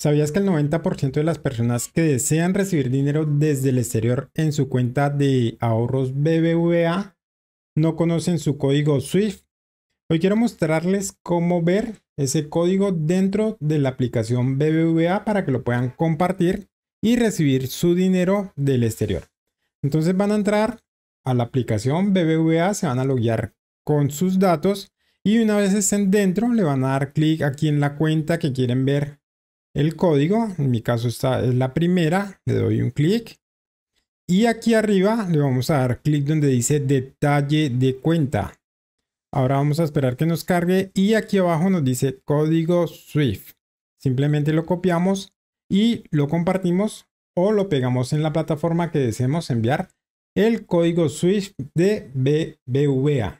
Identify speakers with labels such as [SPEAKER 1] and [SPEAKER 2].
[SPEAKER 1] ¿Sabías que el 90% de las personas que desean recibir dinero desde el exterior en su cuenta de ahorros BBVA no conocen su código SWIFT? Hoy quiero mostrarles cómo ver ese código dentro de la aplicación BBVA para que lo puedan compartir y recibir su dinero del exterior. Entonces van a entrar a la aplicación BBVA, se van a loguear con sus datos y una vez estén dentro le van a dar clic aquí en la cuenta que quieren ver el código, en mi caso esta es la primera, le doy un clic y aquí arriba le vamos a dar clic donde dice detalle de cuenta. Ahora vamos a esperar que nos cargue y aquí abajo nos dice código Swift. Simplemente lo copiamos y lo compartimos o lo pegamos en la plataforma que deseemos enviar el código Swift de BBVA.